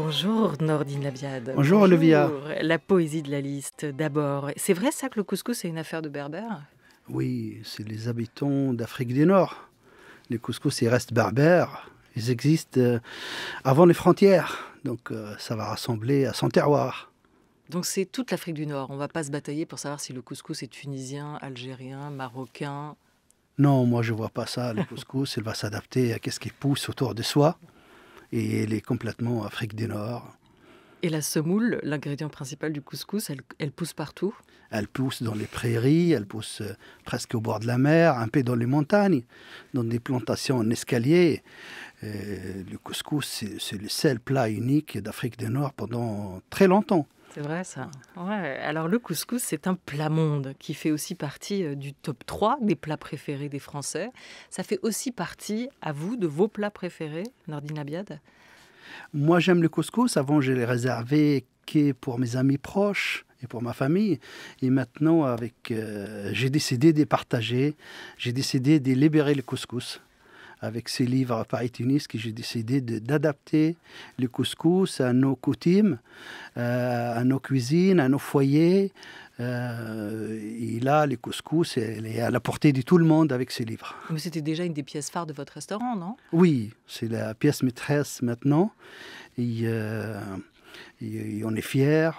Bonjour Nordine Labiade. Bonjour, Bonjour La poésie de la liste, d'abord. C'est vrai ça que le couscous c'est une affaire de berbère Oui, c'est les habitants d'Afrique du Nord. Les couscous, ils restent berbères. Ils existent euh, avant les frontières. Donc euh, ça va rassembler à son terroir. Donc c'est toute l'Afrique du Nord. On ne va pas se batailler pour savoir si le couscous est tunisien, algérien, marocain. Non, moi je ne vois pas ça. Le couscous, il va s'adapter à ce qui pousse autour de soi et elle est complètement Afrique du Nord. Et la semoule, l'ingrédient principal du couscous, elle, pousse partout Elle pousse dans les prairies, elle pousse euh, presque au bord de la mer, un peu dans les montagnes, dans des plantations en escalier. Euh, le couscous, c'est le seul plat unique d'Afrique du Nord pendant très longtemps. C'est vrai ça. Alors le couscous, c'est un plat monde qui fait aussi partie euh, du top 3 des plats préférés des Français. Ça fait aussi partie, à vous, de vos plats préférés, Nordine Abiad Moi j'aime le couscous. Avant, je l'ai réservé que pour mes amis proches et pour ma famille. Et maintenant, avec, euh, j'ai décidé de partager, j'ai décidé de libérer le couscous avec ses livres à Paris-Tunis j'ai décidé d'adapter le couscous à nos coutumes, euh, à nos cuisines, à nos foyers. Euh, et là, le couscous est à la portée de tout le monde avec ses livres. Mais c'était déjà une des pièces phares de votre restaurant, non Oui, c'est la pièce maîtresse maintenant. Euh, et, on est fiers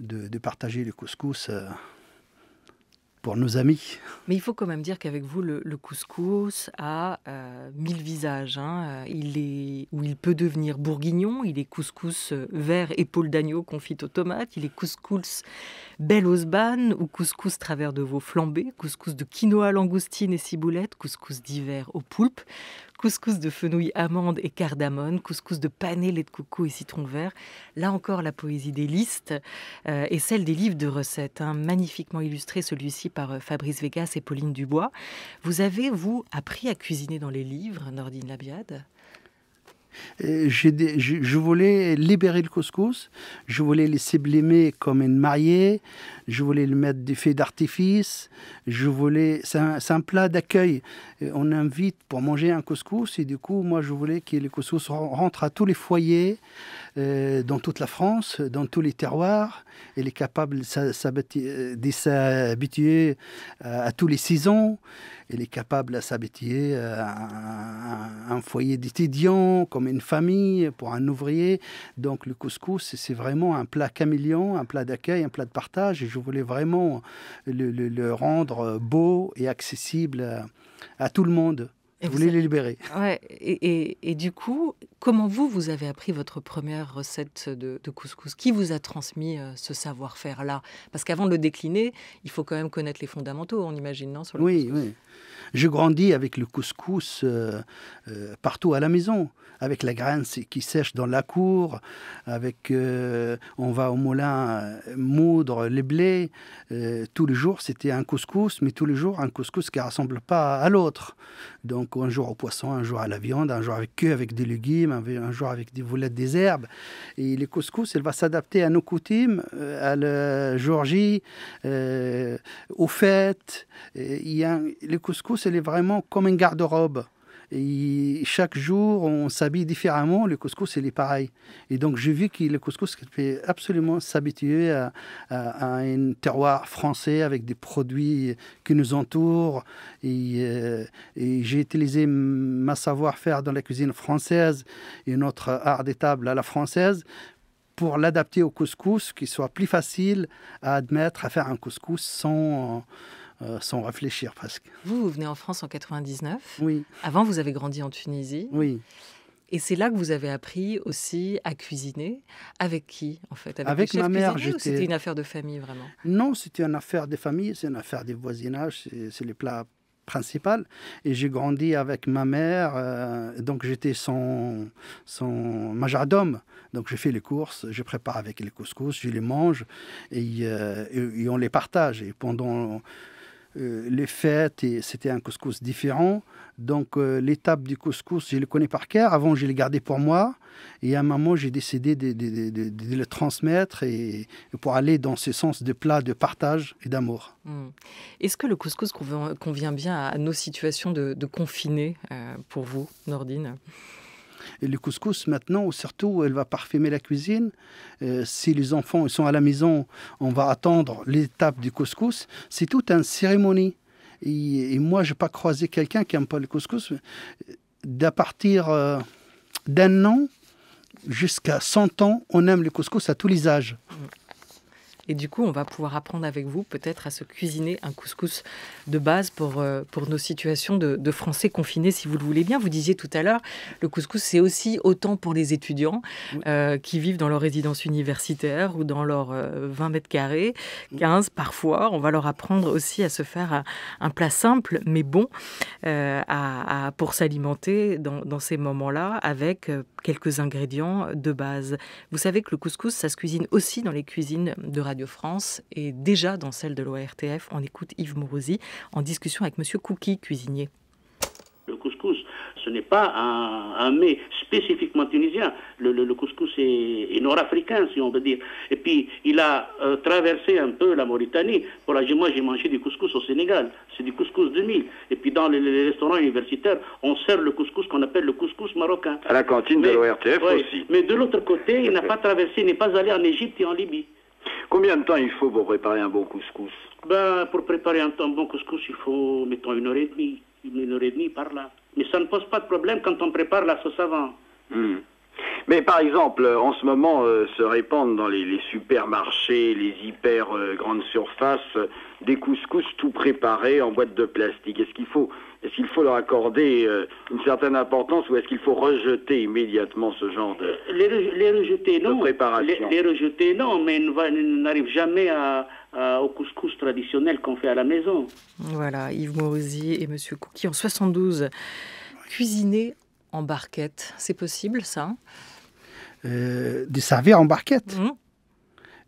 de, de partager le couscous. Euh, pour nos amis. Mais il faut quand même dire qu'avec vous, le, couscous a euh, mille visages. Hein. Euh, il est, où il peut devenir bourguignon, il est couscous euh, vert épaule d'agneau confite aux tomates, il est couscous belle bannes, ou couscous travers de veau flambé, couscous de quinoa langoustine et ciboulette, couscous d'hiver aux poulpes, couscous de fenouil, amandes et cardamone, couscous de panais, lait de coco et citron vert. Là encore, la poésie des listes euh, et celle des livres de recettes, hein, magnifiquement illustré celui-ci par euh, Fabrice Vegas et Pauline Dubois. Vous avez, vous, appris à cuisiner dans les livres, Nordine Labiade euh, je, voulais libérer le couscous, je voulais le sublimer comme une mariée, je voulais le mettre des feux d'artifice, je voulais. C'est un, plat d'accueil. Euh, on invite pour manger un couscous et du coup, moi, je voulais que le couscous rentre à tous les foyers. Euh, dans toute la France, dans tous les terroirs. Elle est capable de euh, s'habituer euh, à tous les saisons. Elle est capable de s'habituer à un foyer d'étudiants, comme une famille, pour un ouvrier. Donc le couscous, c'est vraiment un plat caméléon, un plat d'accueil, un plat de partage. Et je voulais vraiment le, rendre beau et accessible à tout le monde vous voulez les libérer. Ouais. Et, du coup, comment vous, vous avez appris votre première recette de, couscous Qui vous a transmis euh, ce savoir-faire-là Parce qu'avant de le décliner, il faut quand même connaître les fondamentaux, on imagine, non sur le Oui, oui. Je grandis avec le couscous euh, euh, partout à la maison, avec la graine qui sèche dans la cour, avec on va au moulin moudre les blés. tous les jours, c'était un couscous, mais tous les jours, un couscous qui ne ressemble pas à l'autre. Donc un jour au poisson, un jour à la viande, un jour avec queue, avec des légumes, un jour avec des voulettes, des herbes. Et le couscous, elle va s'adapter à nos coutumes, euh, à la Georgie, euh, aux fêtes. Il y a, les couscous, elle est vraiment comme une garde-robe. Et chaque jour, on s'habille différemment. Le couscous, il est pareil. Et donc, j'ai vu que le couscous fait absolument s'habituer à, un terroir français avec des produits qui nous entourent. Et, euh, j'ai utilisé ma savoir-faire dans la cuisine française et notre art des tables à la française pour l'adapter au couscous, qui soit plus facile à admettre, à faire un couscous sans... Euh, sans réfléchir presque. Vous, vous venez en France en 99. Oui. Avant, vous avez grandi en Tunisie. Oui. Et c'est là que vous avez appris aussi à cuisiner. Avec qui, en fait Avec, ma mère. C'était une affaire de famille, vraiment Non, c'était une affaire de famille, c'est une affaire de voisinage, c'est les plats principal. Et j'ai grandi avec ma mère, euh, donc j'étais son, son majordome. Donc je fais les courses, je prépare avec les couscous, je les mange et, euh, et on les partage. Et pendant euh, les fêtes et c'était un couscous différent. Donc euh, l'étape du couscous, je le connais par cœur. Avant, je l'ai gardé pour moi. Et à un moment, j'ai décidé de, le transmettre et, pour aller dans ce sens de plat de partage et d'amour. Hmm. Est-ce que le couscous convient, bien à nos situations de, confinés euh, pour vous, Nordine et le couscous, maintenant, surtout, elle va parfumer la cuisine. Euh, si les enfants sont à la maison, on va attendre l'étape du couscous. C'est toute une cérémonie. Et, moi, je n'ai pas croisé quelqu'un qui n'aime pas le couscous. D'à partir euh, d'un an jusqu'à 100 ans, on aime le couscous à tous les âges. Et du coup, on va pouvoir apprendre avec vous peut-être à se cuisiner un couscous de base pour, euh, pour nos situations de, Français confinés, si vous le voulez bien. Vous disiez tout à l'heure, le couscous, c'est aussi autant pour les étudiants euh, qui vivent dans leur résidence universitaire ou dans leur 20 euh, mètres carrés, 15 parfois. On va leur apprendre aussi à se faire un plat simple, mais bon, à, pour s'alimenter dans, dans, ces moments-là avec quelques ingrédients de base. Vous savez que le couscous, ça se cuisine aussi dans les cuisines de radio Radio France et déjà dans celle de l'ORTF, on écoute Yves Morosi en discussion avec Monsieur Kouki, cuisinier. Le couscous, ce n'est pas un, un, mets spécifiquement tunisien. Le, couscous est, nord-africain, si on veut dire. Et puis, il a euh, traversé un peu la Mauritanie. Pour la, moi, j'ai mangé du couscous au Sénégal. C'est du couscous de mille. Et puis, dans les, restaurants universitaires, on sert le couscous qu'on appelle le couscous marocain. À la cantine de l'ORTF aussi. Mais de l'autre côté, il n'a pas traversé, il n'est pas allé en Égypte et en Libye. Combien de temps il faut pour préparer un bon couscous ben, Pour préparer un, bon couscous, il faut, mettons, une heure et demie, une heure et demie par là. Mais ça ne pose pas de problème quand on prépare la sauce avant. Hmm. Mais par exemple, en ce moment, euh, se répandent dans les, supermarchés, les hyper euh, grandes surfaces, euh, des couscous tout préparés en boîte de plastique. Est-ce qu'il faut est-ce qu'il faut leur accorder euh, une certaine importance ou est-ce qu'il faut rejeter immédiatement ce genre de Les, rejeter, non. Préparation. Les, rejeter, non, mais on n'arrive jamais à, au couscous traditionnel qu'on fait à la maison. Voilà, Yves Morosi et Monsieur Cookie en 72, cuisiner en barquette, c'est possible ça euh, Des servir en barquette mmh.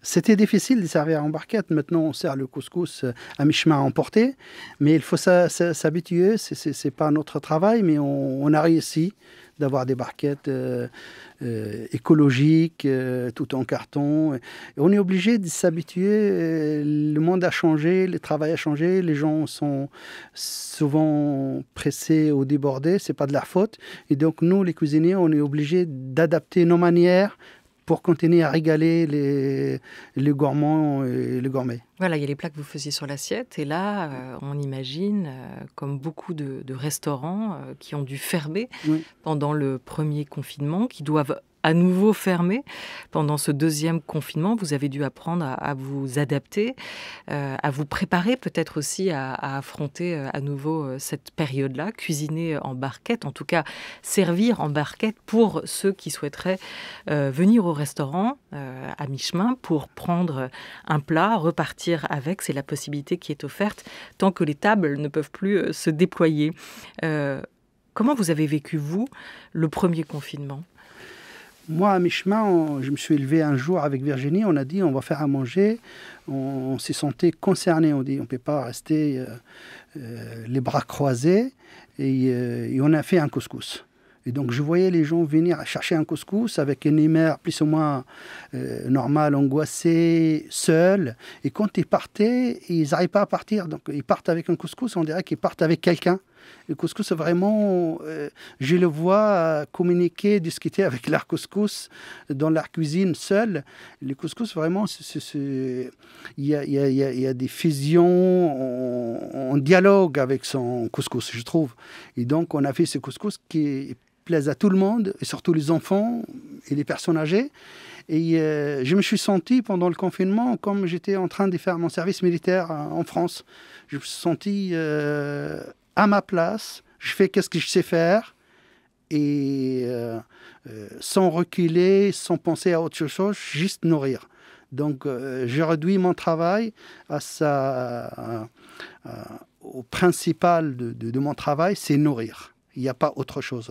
C'était difficile de servir en barquette. Maintenant, on sert le couscous euh, à mi-chemin emporté, Mais il faut s'habituer. Ce n'est pas notre travail, mais on, a réussi d'avoir des barquettes euh, euh, écologiques, tout en carton. Et on est obligé de s'habituer. Le monde a changé, le travail a changé, les gens sont souvent pressés ou débordés, c'est pas de leur faute. Et donc nous, les cuisiniers, on est obligé d'adapter nos manières pour continuer à régaler les, les gourmands et les gourmets. Voilà, il y a les plats que vous faisiez sur l'assiette. Et là, euh, on imagine, euh, comme beaucoup de, restaurants euh, qui ont dû fermer pendant le premier confinement, qui doivent à nouveau fermé. Pendant ce deuxième confinement, vous avez dû apprendre à, vous adapter, euh, à vous préparer peut-être aussi à, affronter euh, à nouveau euh, cette période-là, cuisiner en barquette, en tout cas servir en barquette pour ceux qui souhaiteraient venir au restaurant à mi-chemin pour prendre un plat, repartir avec. C'est la possibilité qui est offerte tant que les tables ne peuvent plus se déployer. comment vous avez vécu, vous, le premier confinement moi, à mi-chemin, je me suis élevé un jour avec Virginie, on a dit on va faire à manger. On, s'est senté concerné, on dit on ne peut pas rester euh, euh, les bras croisés. Euh, et, on a fait un couscous. Et donc je voyais les gens venir chercher un couscous avec une mère plus ou moins normale, angoissée, seule. Et quand ils partaient, ils n'arrivent pas à partir. Donc ils partent avec un couscous, on dirait qu'ils partent avec quelqu'un. Le couscous, vraiment, euh, je le vois euh, communiquer, discuter avec leur couscous dans leur cuisine seul. Le couscous, vraiment, il y, a, des fusions en, dialogue avec son couscous, je trouve. Et donc, on a fait ce couscous qui plaise à tout le monde, et surtout les enfants et les personnes âgées. Et euh, je me suis senti pendant le confinement comme j'étais en train de faire mon service militaire en France. Je me suis senti à ma place, je fais qu'est-ce que je sais faire et euh, euh, sans reculer, sans penser à autre chose, juste nourrir. Donc, euh, je réduis mon travail à sa, au principal de, mon travail, c'est nourrir. Il n'y a pas autre chose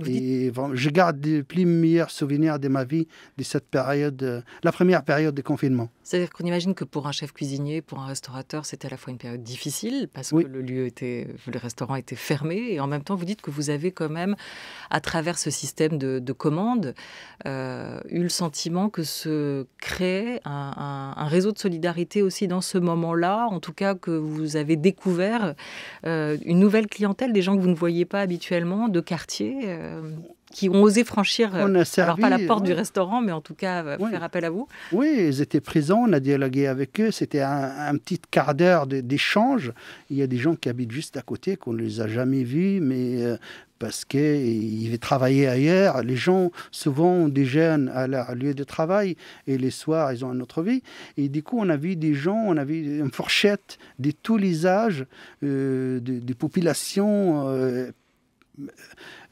je garde les plus meilleurs souvenirs de ma vie de cette période, euh, la première période de confinement. C'est-à-dire qu'on imagine que pour un chef cuisinier, pour un restaurateur, c'était à la fois une période difficile parce que le lieu était, le restaurant était fermé, et en même temps, vous dites que vous avez quand même, à travers ce système de, commandes, euh, eu le sentiment que se créait un, réseau de solidarité aussi dans ce moment-là, en tout cas que vous avez découvert euh, une nouvelle clientèle, des gens que vous ne voyez pas habituellement, de quartier. Euh, qui ont osé franchir, euh, alors pas la porte du restaurant, mais en tout cas euh, faire appel à vous Oui, ils étaient présents, on a dialogué avec eux, c'était un, petit quart d'heure d'échange. Il y a des gens qui habitent juste à côté, qu'on ne les a jamais vus, mais parce qu'ils travaillaient ailleurs. Les gens, souvent, déjeunent à leur lieu de travail et les soirs, ils ont une autre vie. Et du coup, on a vu des gens, on a vu une fourchette de tous les âges, des de populations,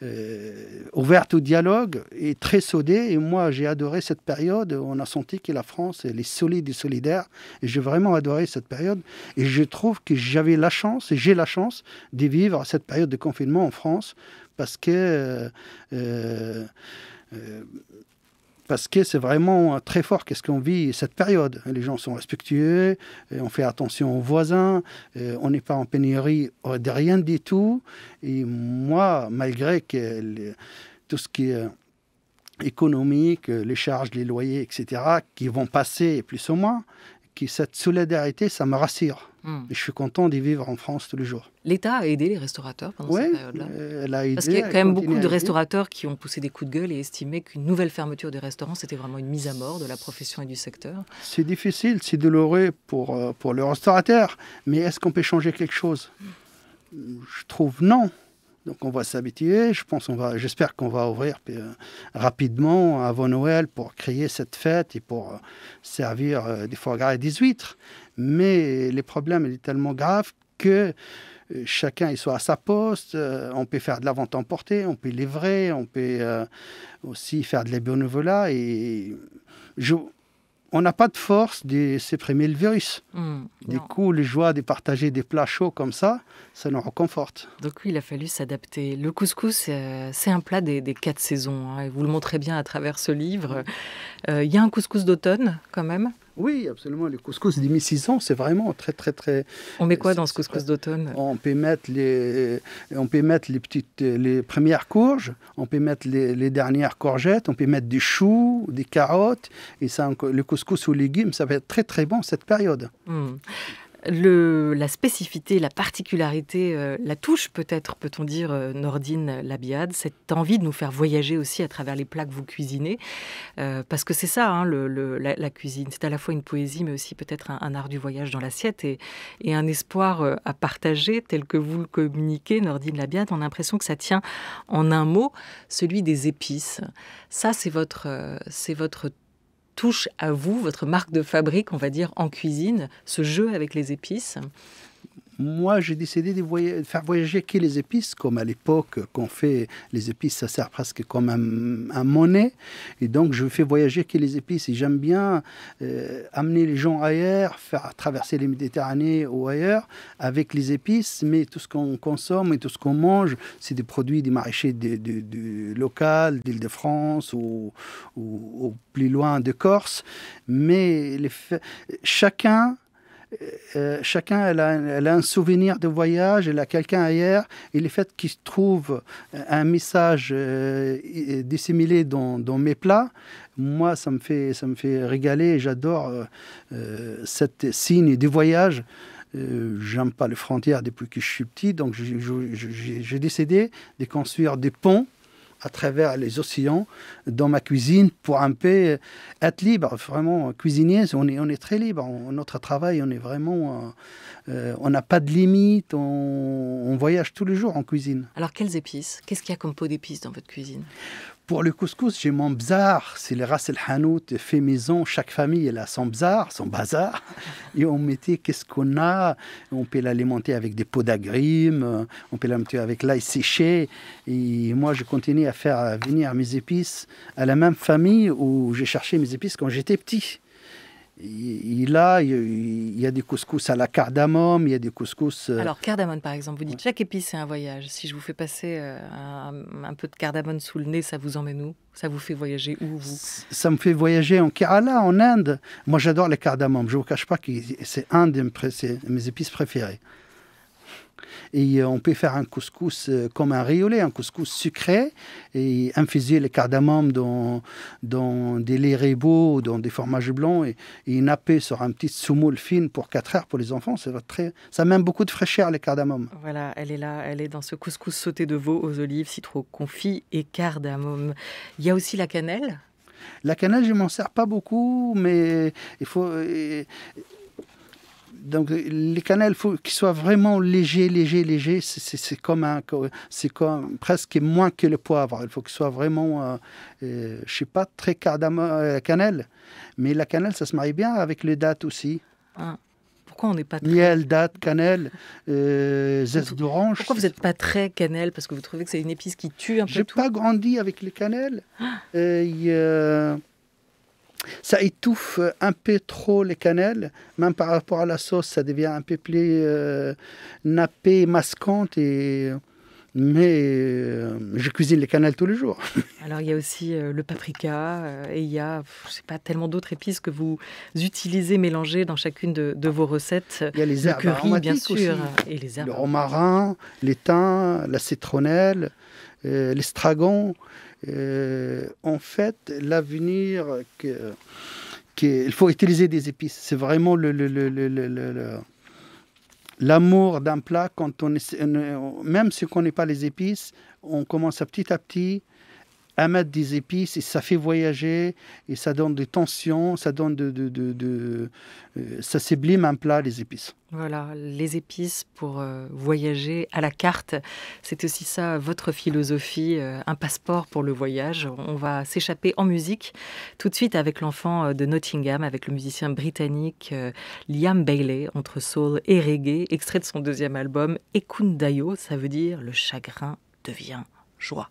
euh, ouverte au dialogue et très soudée. Et moi, j'ai adoré cette période. On a senti que la France, elle est solide et solidaire. Et j'ai vraiment adoré cette période. Et je trouve que j'avais la chance, et j'ai la chance, de vivre cette période de confinement en France parce que... euh, euh parce que c'est vraiment euh, très fort qu'est-ce qu'on vit cette période. Les gens sont respectueux, euh, on fait attention aux voisins, euh, on n'est pas en pénurie de rien du tout. Et moi, malgré que tout ce qui est économique, les charges, les loyers, etc., qui vont passer plus ou moins, cette solidarité, ça me rassure Hmm. je suis content d'y vivre en France tous les jours. L'État a aidé les restaurateurs pendant cette période-là euh, elle a aidé, Parce qu'il y a quand même beaucoup de restaurateurs qui ont poussé des coups de gueule et estimé qu'une nouvelle fermeture des restaurants, c'était vraiment une mise à mort de la profession et du secteur. C'est difficile, c'est douloureux pour, euh, pour le restaurateur, mais est-ce qu'on peut changer quelque chose Je trouve non. Donc on va s'habituer. Je va, j'espère qu'on va ouvrir euh, rapidement avant Noël pour créer cette fête et pour servir des foie gras et des huîtres mais les problèmes sont tellement graves que euh, chacun soit à sa poste, euh, on peut faire de la vente emportée, on peut livrer, on peut euh, aussi faire de l'ébénévolat. et je, on n'a pas de force de supprimer le virus. Mmh, du coup, les joies de partager des plats chauds comme ça, ça nous reconforte. Donc oui, il a fallu s'adapter. Le couscous, c'est un plat des, quatre saisons. Hein, et vous le montrez bien à travers ce livre. Il y a un couscous d'automne quand même oui, absolument. Le couscous 1600, c'est vraiment très, très, très. On met quoi dans ce couscous d'automne On peut mettre les, on peut mettre les petites, les premières courges, on peut mettre les, dernières courgettes, on peut mettre des choux, des carottes, et ça, le couscous aux légumes, ça va être très, très bon cette période. Hmm la spécificité, la particularité, euh, la touche peut-être, peut-on dire, euh, Nordine Labiade, cette envie de nous faire voyager aussi à travers les plats que vous cuisinez, euh, parce que c'est ça, hein, la, cuisine, c'est à la fois une poésie, mais aussi peut-être un, art du voyage dans l'assiette et, et, un espoir à partager tel que vous le communiquez, Nordine Labiade. On a l'impression que ça tient en un mot, celui des épices. Ça, c'est votre, c'est votre touche à vous, votre marque de fabrique, on va dire, en cuisine, ce jeu avec les épices moi, j'ai décidé de, faire voyager que les épices, comme à l'époque, qu'on fait les épices, ça sert presque comme un, un, monnaie. Et donc, je fais voyager que les épices. Et j'aime bien euh, amener les gens ailleurs, faire traverser les Méditerranées ou ailleurs avec les épices. Mais tout ce qu'on consomme et tout ce qu'on mange, c'est des produits des maraîchers de, de, de local, d'Île-de-France ou, ou, plus loin de Corse. Mais les, chacun euh, chacun elle a, un souvenir de voyage, elle a quelqu'un ailleurs, et le fait qu'il trouve euh, un message euh, dissimulé dans, mes plats, moi, ça me fait, ça me fait régaler, j'adore euh, cette signe du voyage. Euh, j'aime pas les frontières depuis que je suis petit, donc j'ai décidé de construire des ponts à travers les océans dans ma cuisine pour un peu euh, être libre. Vraiment, euh, cuisinier, on est, on est très libre. notre travail, on est vraiment. Euh, on n'a pas de limite. On, on, voyage tous les jours en cuisine. Alors, quelles épices Qu'est-ce qu'il y a comme pot d'épices dans votre cuisine pour le couscous, j'ai mon bazar, c'est le ras el hanout fait maison. Chaque famille elle a son bazar, son bazar. Et on mettait qu'est-ce qu'on a. On peut l'alimenter avec des pots d'agrumes, on peut l'alimenter avec l'ail séché. Et moi, je continue à faire venir mes épices à la même famille où j'ai cherché mes épices quand j'étais petit il a, il y a des couscous à la cardamome, il y a des couscous. Euh, Alors cardamome, par exemple, vous dites chaque épice c'est un voyage. Si je vous fais passer euh, un, peu de cardamome sous le nez, ça vous emmène où Ça vous fait voyager où Ça me fait voyager en Kerala, en Inde. Moi j'adore les cardamomes. Je ne vous cache pas que c'est un de mes épices préférées. Et euh, on peut faire un couscous euh, comme un riolet, un couscous sucré, et infuser le cardamome dans, dans des laits ribots ou dans des fromages blancs et, et, napper sur un petit soumoule fine pour 4 heures pour les enfants. Très, ça met beaucoup de fraîcheur, le cardamome. Voilà, elle est là, elle est dans ce couscous sauté de veau aux olives, citron confit et cardamome. Il y a aussi la cannelle la cannelle, je m'en sers pas beaucoup, mais il faut. Euh, donc les cannelles, il faut qu'ils soient vraiment légers, légers, légers. C'est comme, un, comme presque moins que le poivre. Il faut qu'ils soient vraiment, euh, euh, je ne sais pas, très cardamome, euh, cannelle. Mais la cannelle, ça se marie bien avec les dattes aussi. Ah. Pourquoi on n'est pas très... Miel, date, cannelle, euh, zeste d'orange. Pourquoi vous n'êtes pas très cannelle Parce que vous trouvez que c'est une épice qui tue un peu J'ai pas grandi avec les cannelles. Ah ça étouffe un peu trop les cannelles, même par rapport à la sauce, ça devient un peu plus euh, nappé, masquante et mais euh, je cuisine les cannelles tous les jours. Alors il y a aussi euh, le paprika et il y a, je sais pas, tellement d'autres épices que vous utilisez mélangées dans chacune de, vos recettes. Il y a les herbes le bien sûr, et les herbes. Le romarin, l'étain, la citronnelle, l'estragon. Euh, en fait, l'avenir que il faut utiliser des épices. C'est vraiment le, l'amour d'un plat quand on même si on n'est pas les épices, on commence petit à petit à mettre des épices et ça fait voyager et ça donne des tensions, ça donne de, de, euh, ça sublime un plat les épices. Voilà, les épices pour euh, voyager à la carte, c'est aussi ça votre philosophie, euh, un passeport pour le voyage. On va s'échapper en musique tout de suite avec l'enfant de Nottingham, avec le musicien britannique Liam Bailey entre soul et reggae, extrait de son deuxième album Ekundayo, ça veut dire le chagrin devient joie.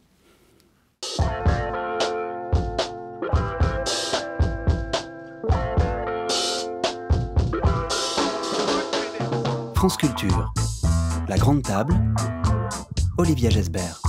France Culture, La Grande Table, Olivia Gesbert.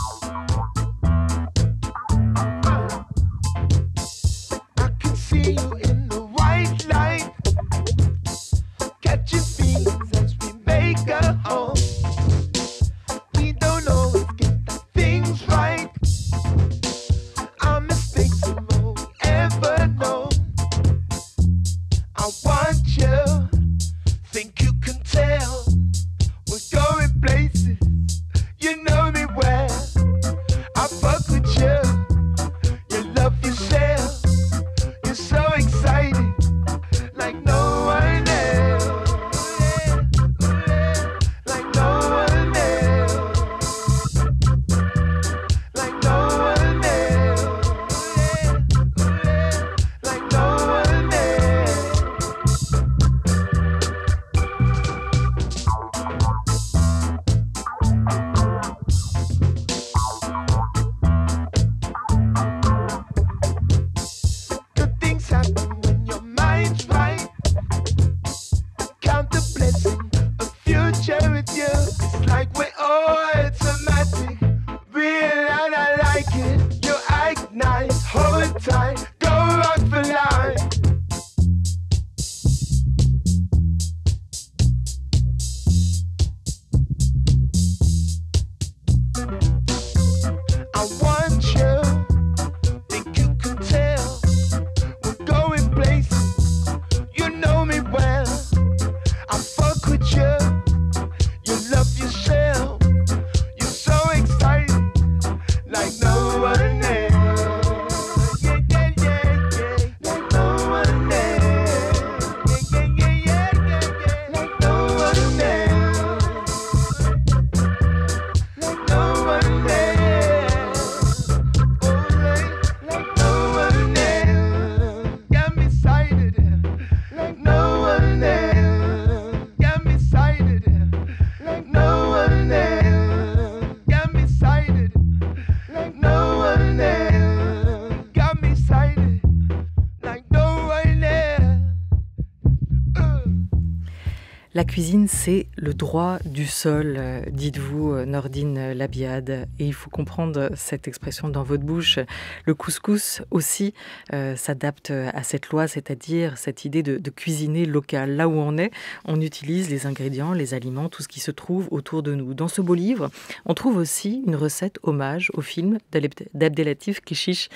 cuisine, c'est le droit du sol, euh, dites-vous, euh, Nordine Labiade. Et il faut comprendre cette expression dans votre bouche. Le couscous aussi euh, s'adapte à cette loi, c'est-à-dire cette idée de, cuisiner local. Là où on est, on utilise les ingrédients, les aliments, tout ce qui se trouve autour de nous. Dans ce beau livre, on trouve aussi une recette hommage au film d'Abdelatif chiche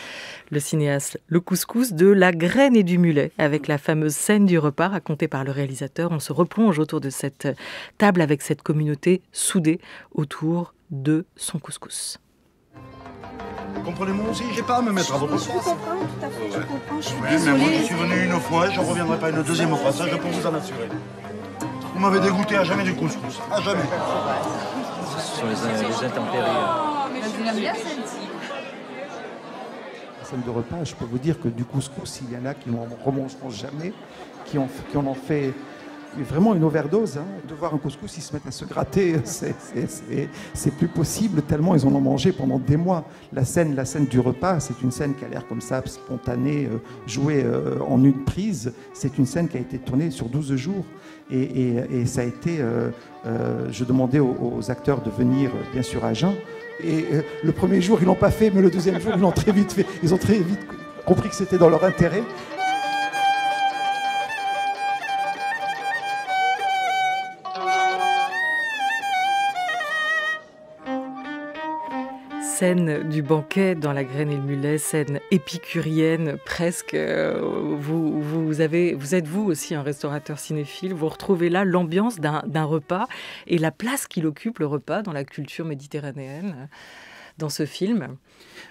le cinéaste. Le couscous de la graine et du mulet, avec la fameuse scène du repas racontée par le réalisateur. On se replonge autour de cette table avec cette communauté soudée autour de son couscous. Comprenez-moi aussi, j'ai pas à me mettre à vos couscous. Je comprends, tout à fait, je comprends, je suis oui, Mais moi, je suis venu une fois, je ne reviendrai pas une deuxième fois, ça je peux vous en assurer. Vous m'avez dégoûté à jamais du couscous, à jamais. Sur les, euh, les intempéries. La hein. oh, mais bien senti. La scène de repas, je peux vous dire que du couscous, il y en a qui ne remontent jamais, qui qui en ont fait vraiment une overdose. Hein, de voir un couscous, ils se mettent à se gratter. C'est plus possible, tellement ils en ont mangé pendant des mois. La scène, la scène du repas, c'est une scène qui a l'air comme ça, spontanée, euh, jouée euh, en une prise. C'est une scène qui a été tournée sur 12 jours. Et, ça a été. Euh, je demandais aux, acteurs de venir, bien sûr, à jeun. Et le premier jour, ils l'ont pas fait, mais le deuxième jour, ils l'ont très vite fait. Ils ont très vite compris que c'était dans leur intérêt. scène du banquet dans La Graine et le Mulet, scène épicurienne presque. Euh, vous, vous, avez, vous êtes vous aussi un restaurateur cinéphile. Vous retrouvez là l'ambiance d'un repas et la place qu'il occupe le repas dans la culture méditerranéenne dans ce film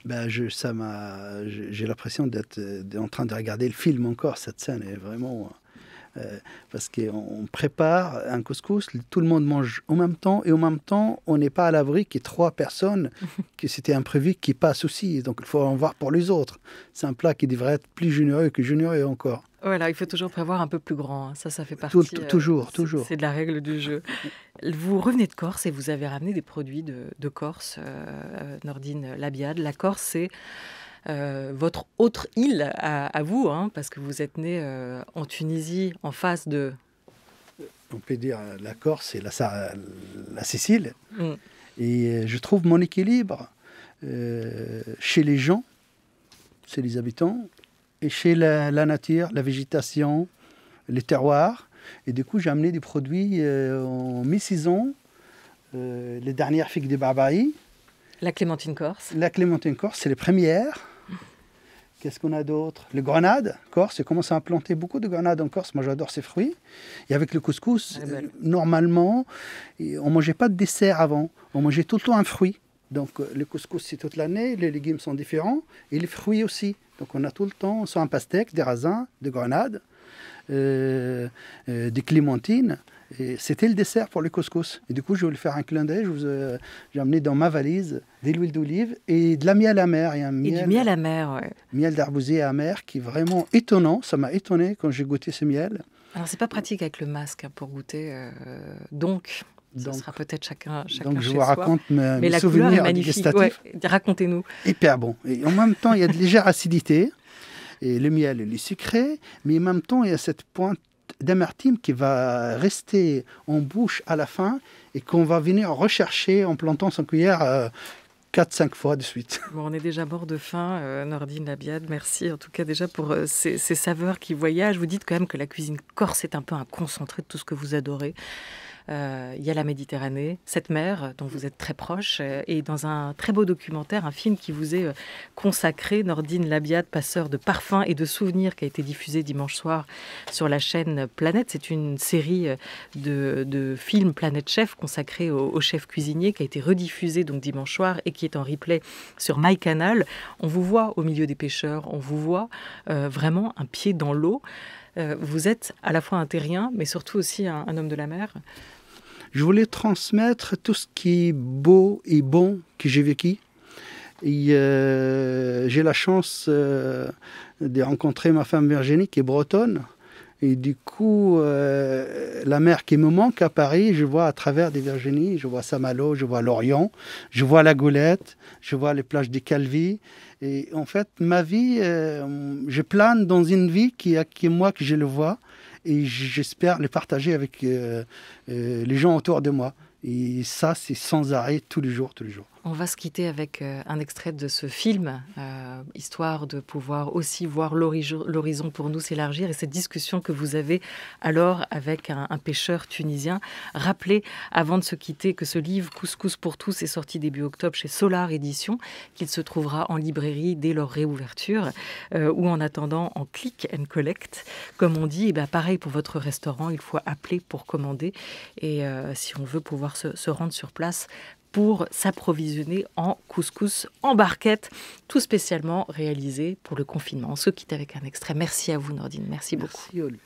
bah, je, ça m'a, J'ai l'impression d'être euh, en train de regarder le film encore. Cette scène est vraiment euh, euh, parce qu'on prépare un couscous, tout le monde mange en même temps, et en même temps, on n'est pas à l'abri qu'il y ait trois personnes, que c'était imprévu, qui passent aussi. Donc il faut en voir pour les autres. C'est un plat qui devrait être plus généreux que généreux encore. Voilà, il faut toujours prévoir un peu plus grand. Hein. Ça, ça fait partie. Euh, toujours, toujours. C'est de la règle du jeu. Vous revenez de Corse et vous avez ramené des produits de, Corse, euh, Nordine Labiade. La Corse, c'est euh, votre autre île à, vous, hein, parce que vous êtes né euh, en Tunisie, en face de... On peut dire euh, la Corse et la, la Sicile. Mm. Et je trouve mon équilibre chez les gens, c'est les habitants, et chez la, nature, la végétation, les terroirs. Et du coup, j'ai amené des produits en mi-saison, les dernières figues des barbarie La clémentine corse. La clémentine corse, c'est les premières. Qu'est-ce qu'on a d'autre Les grenades, Corse, j'ai commencé à planter beaucoup de grenades en Corse, moi j'adore ces fruits. Et avec le couscous, ah, ben. euh, normalement, on mangeait pas de dessert avant, on mangeait tout le temps un fruit. Donc euh, le couscous c'est toute l'année, les légumes sont différents, et les fruits aussi. Donc on a tout le temps, soit un pastèque, des raisins, des grenades, euh, des clémentines c'était le dessert pour le couscous. Et du coup, je voulais faire un clin d'œil. Euh, j'ai amené dans ma valise de l'huile d'olive et de la miel amère. Et, un miel, et du miel amère, ouais. Miel d'arbousier amère qui est vraiment étonnant. Ça m'a étonné quand j'ai goûté ce miel. Alors, c'est pas pratique avec le masque hein, pour goûter. Euh, donc, ça sera peut-être chacun, chacun Donc, je vous raconte mes, souvenirs dégustatifs. Racontez-nous. Hyper bon. Et en même temps, il y a de légère acidité. Et le miel, est sucré, mais en même temps, il y a cette pointe d'amertume qui va rester en bouche à la fin et qu'on va venir rechercher en plantant son cuillère 4-5 euh, fois de suite. Bon, on est déjà mort de faim, euh, Nordine Labiade. Merci en tout cas déjà pour euh, ces, ces saveurs qui voyagent. Vous dites quand même que la cuisine corse est un peu un concentré de tout ce que vous adorez. Euh, il y a la Méditerranée, cette mer dont vous êtes très proche, euh, et dans un très beau documentaire, un film qui vous est euh, consacré, Nordine Labiade, passeur de parfums et de souvenirs, qui a été diffusé dimanche soir sur la chaîne Planète. C'est une série de, films Planète Chef consacrés au, chefs chef cuisinier, qui a été rediffusé donc dimanche soir et qui est en replay sur MyCanal. On vous voit au milieu des pêcheurs, on vous voit vraiment un pied dans l'eau. Euh, vous êtes à la fois un terrien, mais surtout aussi un, homme de la mer. Je voulais transmettre tout ce qui est beau et bon que j'ai vécu. Et euh, j'ai la chance euh, de rencontrer ma femme Virginie qui est bretonne et du coup, euh, la mer qui me manque à Paris, je vois à travers des Virginies, je vois Saint-Malo, je vois l'Orient, je vois la Goulette, je vois les plages des Calvi. Et en fait, ma vie, euh, je plane dans une vie qui est moi que je le vois. Et j'espère le partager avec euh, les gens autour de moi. Et ça, c'est sans arrêt, tous les jours, tous les jours. On va se quitter avec euh, un extrait de ce film, euh, histoire de pouvoir aussi voir l'horizon pour nous s'élargir et cette discussion que vous avez alors avec un, pêcheur tunisien. Rappelez, avant de se quitter, que ce livre Couscous pour tous est sorti début octobre chez Solar Édition, qu'il se trouvera en librairie dès leur réouverture euh, ou en attendant en click and collect. Comme on dit, et eh ben, pareil pour votre restaurant, il faut appeler pour commander et si on veut pouvoir se rendre sur place, pour s'approvisionner en couscous en barquette, tout spécialement réalisé pour le confinement. On se quitte avec un extrait. Merci à vous, Nordine. Merci, beaucoup.